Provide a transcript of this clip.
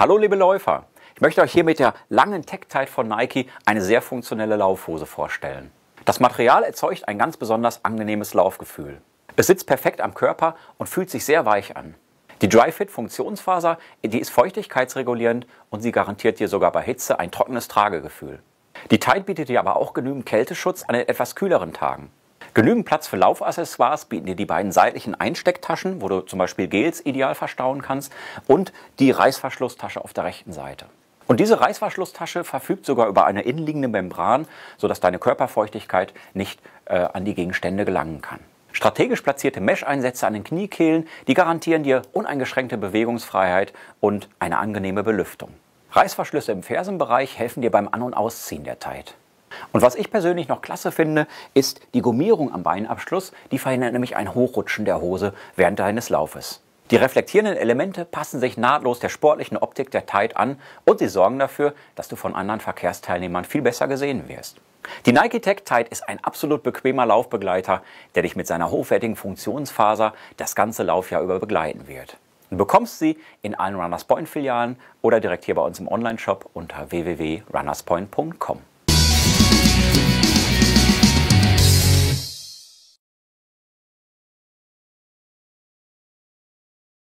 Hallo liebe Läufer, ich möchte euch hier mit der langen tech tight von Nike eine sehr funktionelle Laufhose vorstellen. Das Material erzeugt ein ganz besonders angenehmes Laufgefühl. Es sitzt perfekt am Körper und fühlt sich sehr weich an. Die Dry-Fit Funktionsfaser, die ist feuchtigkeitsregulierend und sie garantiert dir sogar bei Hitze ein trockenes Tragegefühl. Die Tight bietet dir aber auch genügend Kälteschutz an den etwas kühleren Tagen. Genügend Platz für Laufaccessoires bieten dir die beiden seitlichen Einstecktaschen, wo du zum Beispiel Gels ideal verstauen kannst, und die Reißverschlusstasche auf der rechten Seite. Und diese Reißverschlusstasche verfügt sogar über eine innenliegende Membran, sodass deine Körperfeuchtigkeit nicht äh, an die Gegenstände gelangen kann. Strategisch platzierte Mesh-Einsätze an den Kniekehlen, die garantieren dir uneingeschränkte Bewegungsfreiheit und eine angenehme Belüftung. Reißverschlüsse im Fersenbereich helfen dir beim An- und Ausziehen der Tide. Und was ich persönlich noch klasse finde, ist die Gummierung am Beinabschluss. Die verhindert nämlich ein Hochrutschen der Hose während deines Laufes. Die reflektierenden Elemente passen sich nahtlos der sportlichen Optik der Tide an und sie sorgen dafür, dass du von anderen Verkehrsteilnehmern viel besser gesehen wirst. Die Nike Tech Tide ist ein absolut bequemer Laufbegleiter, der dich mit seiner hochwertigen Funktionsfaser das ganze Laufjahr über begleiten wird. Du bekommst sie in allen Runners Point Filialen oder direkt hier bei uns im Onlineshop unter www.runnerspoint.com.